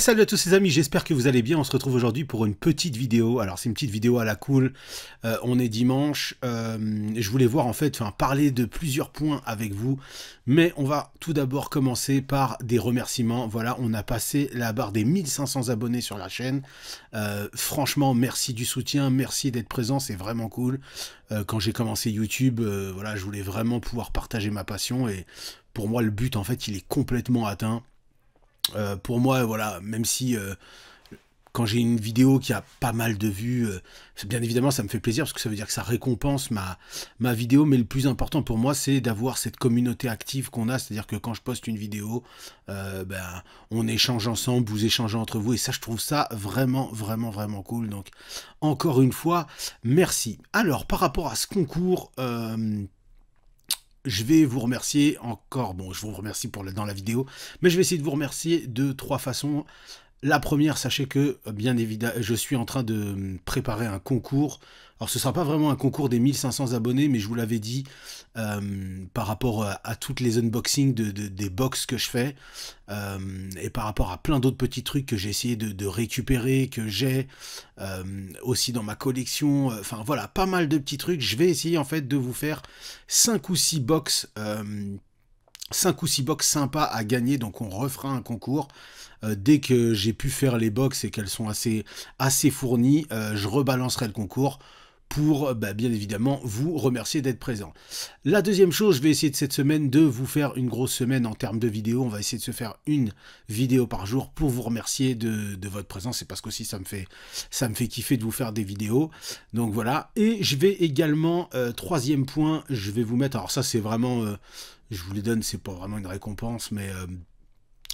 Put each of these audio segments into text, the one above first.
salut à tous les amis, j'espère que vous allez bien. On se retrouve aujourd'hui pour une petite vidéo. Alors c'est une petite vidéo à la cool. Euh, on est dimanche. Euh, je voulais voir en fait, enfin parler de plusieurs points avec vous. Mais on va tout d'abord commencer par des remerciements. Voilà, on a passé la barre des 1500 abonnés sur la chaîne. Euh, franchement, merci du soutien, merci d'être présent, c'est vraiment cool. quand j'ai commencé YouTube, voilà, je voulais vraiment pouvoir partager ma passion et pour moi le but en fait, il est complètement atteint. Euh, pour moi, voilà, même si euh, quand j'ai une vidéo qui a pas mal de vues, euh, bien évidemment, ça me fait plaisir parce que ça veut dire que ça récompense ma, ma vidéo. Mais le plus important pour moi, c'est d'avoir cette communauté active qu'on a. C'est-à-dire que quand je poste une vidéo, ben, on échange ensemble, vous échangez entre vous. Et ça, je trouve ça vraiment, vraiment, vraiment cool. Donc, encore une fois, merci. Alors, par rapport à ce concours, je vais vous remercier encore. Bon, je vous remercie pour le, dans la vidéo, mais je vais essayer de vous remercier de trois façons. La première, sachez que, bien évidemment, je suis en train de préparer un concours. Alors, ce ne sera pas vraiment un concours des 1500 abonnés, mais je vous l'avais dit euh, par rapport euh, à, toutes les unboxings des box que je fais euh, et par rapport à plein d'autres petits trucs que j'ai essayé de, récupérer, que j'ai aussi dans ma collection. Enfin, voilà, pas mal de petits trucs. Je vais essayer en fait de vous faire 5 ou 6 box 5 ou 6 box sympas à gagner, donc on refera un concours. Euh, dès que j'ai pu faire les box et qu'elles sont assez, assez fournies, euh, je rebalancerai le concours pour bah, bien évidemment vous remercier d'être présent. La deuxième chose, je vais essayer de cette semaine de vous faire une grosse semaine en termes de vidéos. On va essayer de se faire une vidéo par jour pour vous remercier de, votre présence. C'est parce qu'aussi ça me fait ça me fait kiffer de vous faire des vidéos. Donc voilà. Et je vais également, euh, troisième point, je vais vous mettre. Alors ça c'est vraiment. Euh, je vous les donne, c'est pas vraiment une récompense, mais. Euh,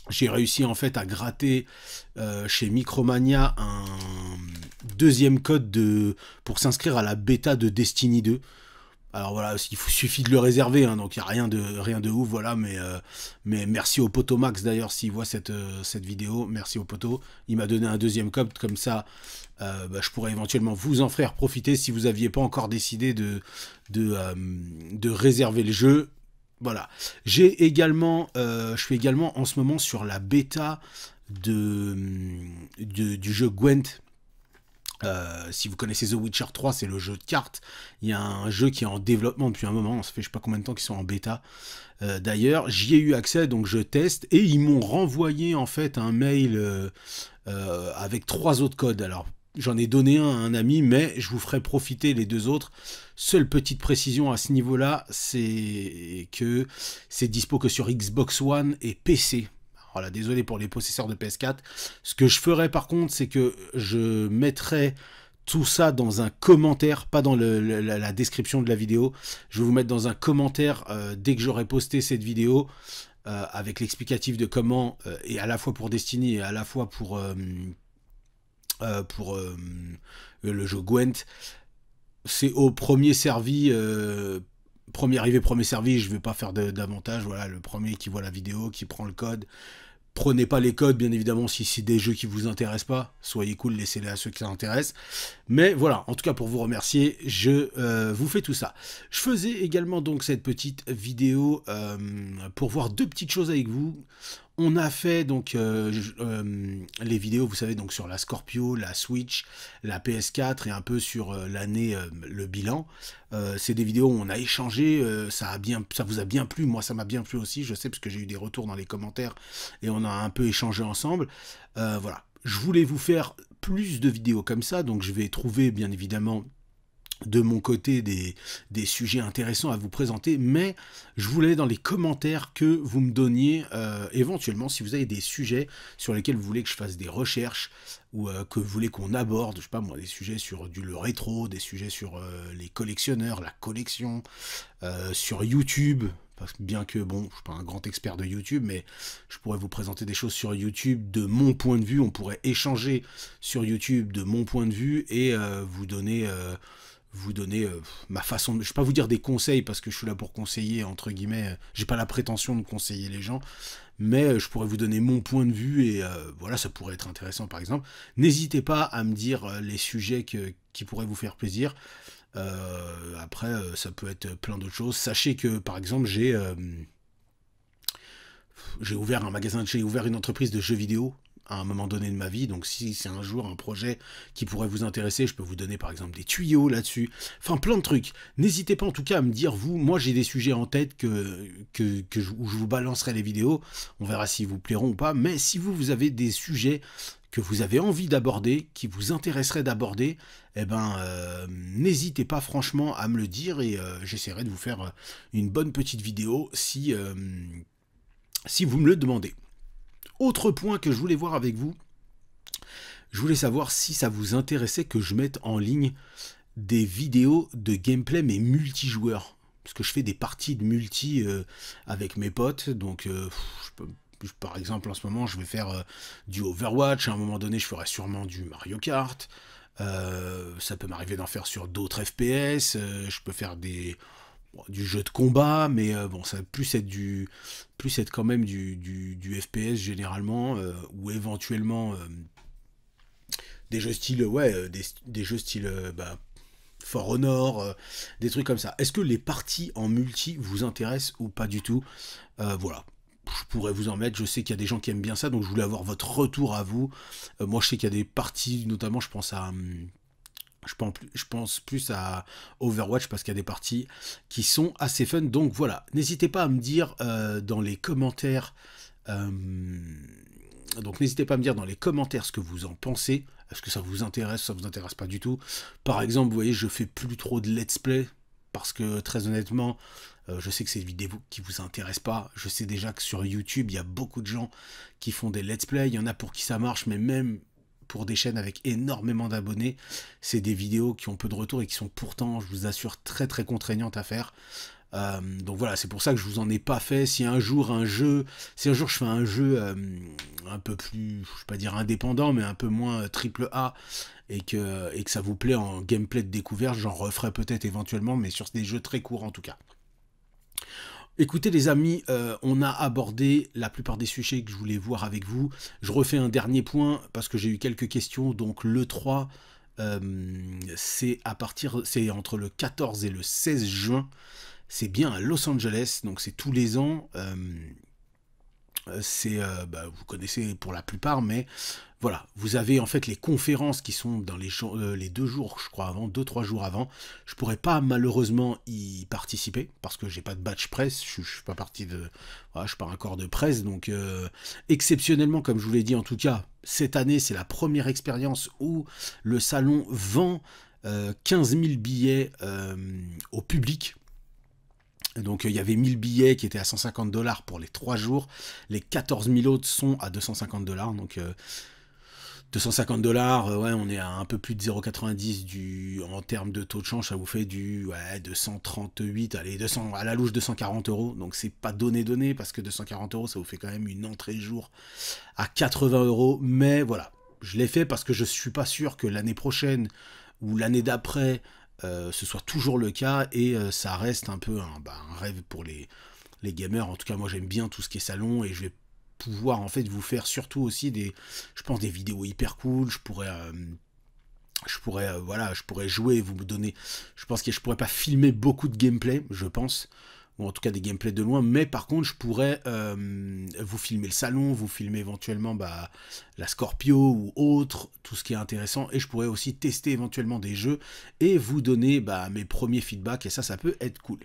j'ai réussi en fait à gratter euh, chez Micromania un deuxième code de, pour s'inscrire à la bêta de Destiny 2. Alors voilà, il suffit de le réserver, hein, donc il n'y a rien de, rien de ouf, voilà, mais, euh, mais merci au poteau Max d'ailleurs s'il voit cette, euh, cette vidéo, merci au poteau, il m'a donné un deuxième code, comme ça bah, je pourrais éventuellement vous en faire profiter si vous n'aviez pas encore décidé de, de, de réserver le jeu, voilà. J'ai également, euh, je suis également en ce moment sur la bêta de, mm, du jeu Gwent. Euh, si vous connaissez The Witcher 3, c'est le jeu de cartes. Il y a un jeu qui est en développement depuis un moment. Ça fait je sais pas combien de temps qu'ils sont en bêta. Euh, d'ailleurs, j'y ai eu accès, donc je teste. Et ils m'ont renvoyé en fait un mail avec trois autres codes. Alors J'en ai donné un à un ami, mais je vous ferai profiter les deux autres. Seule petite précision à ce niveau-là, c'est que c'est dispo que sur Xbox One et PC. Voilà, désolé pour les possesseurs de PS4. Ce que je ferai par contre, c'est que je mettrai tout ça dans un commentaire, pas dans la, description de la vidéo. Je vais vous mettre dans un commentaire euh, dès que j'aurai posté cette vidéo. Euh, avec l'explicatif de comment, euh, et à la fois pour Destiny et à la fois pour, euh, pour euh, le jeu Gwent. C'est au premier servi, euh, premier arrivé, premier servi, je ne vais pas faire davantage, voilà, le premier qui voit la vidéo, qui prend le code. Prenez pas les codes, bien évidemment, si c'est des jeux qui vous intéressent pas. Soyez cool, laissez-les à ceux qui s'intéressent. Mais voilà, en tout cas pour vous remercier, je vous fais tout ça. Je faisais également donc cette petite vidéo pour voir deux petites choses avec vous. On a fait donc euh, euh, les vidéos, vous savez, donc sur la Scorpio, la Switch, la PS4 et un peu sur euh, l'année, le bilan. c'est des vidéos où on a échangé, ça, a bien, ça vous a bien plu, moi ça m'a bien plu aussi, je sais, parce que j'ai eu des retours dans les commentaires et on a un peu échangé ensemble. voilà, je voulais vous faire plus de vidéos comme ça, donc je vais trouver bien évidemment de mon côté des, sujets intéressants à vous présenter, mais je voulais dans les commentaires que vous me donniez euh, éventuellement si vous avez des sujets sur lesquels vous voulez que je fasse des recherches ou euh, que vous voulez qu'on aborde, je sais pas moi, des sujets sur du le rétro, des sujets sur euh, les collectionneurs, la collection, sur YouTube, parce que bien que bon, je suis pas un grand expert de YouTube, mais je pourrais vous présenter des choses sur YouTube de mon point de vue, on pourrait échanger sur YouTube de mon point de vue et vous donner vous donner euh, ma façon de... Je ne vais pas vous dire des conseils parce que je suis là pour conseiller, entre guillemets. Euh, j'ai pas la prétention de conseiller les gens. Mais euh, je pourrais vous donner mon point de vue et voilà, ça pourrait être intéressant par exemple. N'hésitez pas à me dire les sujets qui pourraient vous faire plaisir. après, ça peut être plein d'autres choses. Sachez que par exemple, j'ai j'ai ouvert un magasin, j'ai ouvert une entreprise de jeux vidéo à un moment donné de ma vie. Donc si c'est un jour un projet qui pourrait vous intéresser, je peux vous donner par exemple des tuyaux là-dessus. Enfin plein de trucs. N'hésitez pas en tout cas à me dire vous, moi j'ai des sujets en tête que, que, je, où je vous balancerai les vidéos. On verra s'ils vous plairont ou pas. Mais si vous, vous avez des sujets que vous avez envie d'aborder, qui vous intéresserait d'aborder, eh ben, euh, n'hésitez pas franchement à me le dire et euh, j'essaierai de vous faire une bonne petite vidéo si, euh, si vous me le demandez. Autre point que je voulais voir avec vous, je voulais savoir si ça vous intéressait que je mette en ligne des vidéos de gameplay mais multijoueurs. Parce que je fais des parties de multi euh, avec mes potes, donc euh, par exemple en ce moment je vais faire euh, du Overwatch, à un moment donné je ferai sûrement du Mario Kart, ça peut m'arriver d'en faire sur d'autres FPS, je peux faire des, du jeu de combat, mais euh, bon, ça va plus être du, plus être quand même du, du, du FPS généralement, euh, ou éventuellement euh, des jeux style, ouais, des, jeux style, bah, Fort Honor, des trucs comme ça. Est-ce que les parties en multi vous intéressent ou pas du tout Voilà. Je pourrais vous en mettre, je sais qu'il y a des gens qui aiment bien ça, donc je voulais avoir votre retour à vous. moi je sais qu'il y a des parties, notamment je pense à, hum, je pense, plus, à Overwatch parce qu'il y a des parties qui sont assez fun. Donc voilà, n'hésitez pas à me dire euh, dans les commentaires. Euh, donc n'hésitez pas à me dire dans les commentaires ce que vous en pensez. Est-ce que ça vous intéresse, ça vous intéresse pas du tout Par exemple, vous voyez, je fais plus trop de let's play parce que très honnêtement, euh, je sais que c'est une vidéo qui vous intéresse pas. Je sais déjà que sur YouTube, il y a beaucoup de gens qui font des let's play. Il y en a pour qui ça marche, mais même pour des chaînes avec énormément d'abonnés, c'est des vidéos qui ont peu de retour et qui sont pourtant, je vous assure, très très contraignantes à faire. Euh, donc voilà, c'est pour ça que je vous en ai pas fait. Si un jour un jeu, si un jour je fais un jeu euh, un peu plus, je vais pas dire indépendant, mais un peu moins euh, triple A, et que, et que ça vous plaît en gameplay de découverte, j'en referai peut-être éventuellement, mais sur des jeux très courts en tout cas. Écoutez les amis, euh, on a abordé la plupart des sujets que je voulais voir avec vous. Je refais un dernier point parce que j'ai eu quelques questions. Donc le 3, euh, c'est à partir, c'est entre le 14 et le 16 juin. C'est bien à Los Angeles, donc c'est tous les ans. Euh, euh, c'est, euh, bah, vous connaissez pour la plupart, mais voilà, vous avez en fait les conférences qui sont dans les, euh, les deux jours, je crois, avant, deux, trois jours avant. Je pourrais pas malheureusement y participer parce que j'ai pas de batch presse, je, suis pas parti de. je pars pas un corps de presse, donc exceptionnellement, comme je vous l'ai dit en tout cas, cette année c'est la première expérience où le salon vend 15 000 billets au public donc euh, il y avait 1000 billets qui étaient à 150 dollars pour les 3 jours. Les 14 000 autres sont à 250 dollars. Donc 250 euh, dollars, euh, ouais, on est à un peu plus de 0,90 en termes de taux de change, ça vous fait du 238, allez 200 à la louche 240 euros. Donc c'est pas donné donné parce que 240 euros, ça vous fait quand même une entrée jour à 80 euros. Mais voilà, je l'ai fait parce que je suis pas sûr que l'année prochaine ou l'année d'après euh, ce soit toujours le cas et euh, ça reste un peu bah, un, rêve pour les, les, gamers. En tout cas, moi j'aime bien tout ce qui est salon et je vais pouvoir en fait vous faire surtout aussi des, je pense, des vidéos hyper cool. Je pourrais. Euh, je pourrais, voilà, je pourrais jouer et vous me donner. Je pense que je pourrais pas filmer beaucoup de gameplay, je pense ou en tout cas des gameplays de loin, mais par contre je pourrais euh, vous filmer le salon, vous filmer éventuellement bah, la Scorpio ou autre, tout ce qui est intéressant, et je pourrais aussi tester éventuellement des jeux et vous donner bah, mes premiers feedbacks, et ça ça peut être cool.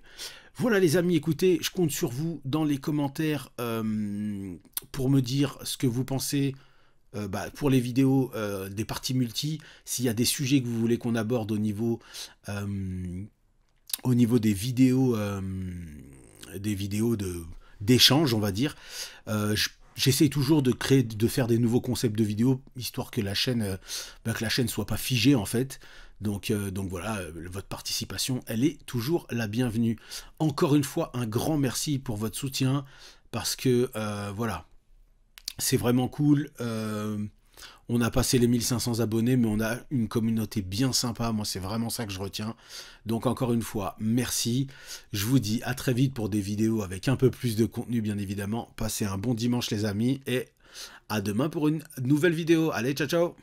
Voilà les amis, écoutez, je compte sur vous dans les commentaires euh, pour me dire ce que vous pensez euh, bah, pour les vidéos des parties multi, s'il y a des sujets que vous voulez qu'on aborde au niveau au niveau des vidéos, euh, des vidéos de d'échange, on va dire. Euh, j'essaie toujours de créer, de faire des nouveaux concepts de vidéos, histoire que la chaîne, ne euh, bah, que la chaîne soit pas figée en fait. Donc, donc voilà, votre participation, elle est toujours la bienvenue. Encore une fois, un grand merci pour votre soutien, parce que voilà, c'est vraiment cool. On a passé les 1500 abonnés, mais on a une communauté bien sympa. Moi, c'est vraiment ça que je retiens. Donc, encore une fois, merci. Je vous dis à très vite pour des vidéos avec un peu plus de contenu, bien évidemment. Passez un bon dimanche, les amis, et à demain pour une nouvelle vidéo. Allez, ciao, ciao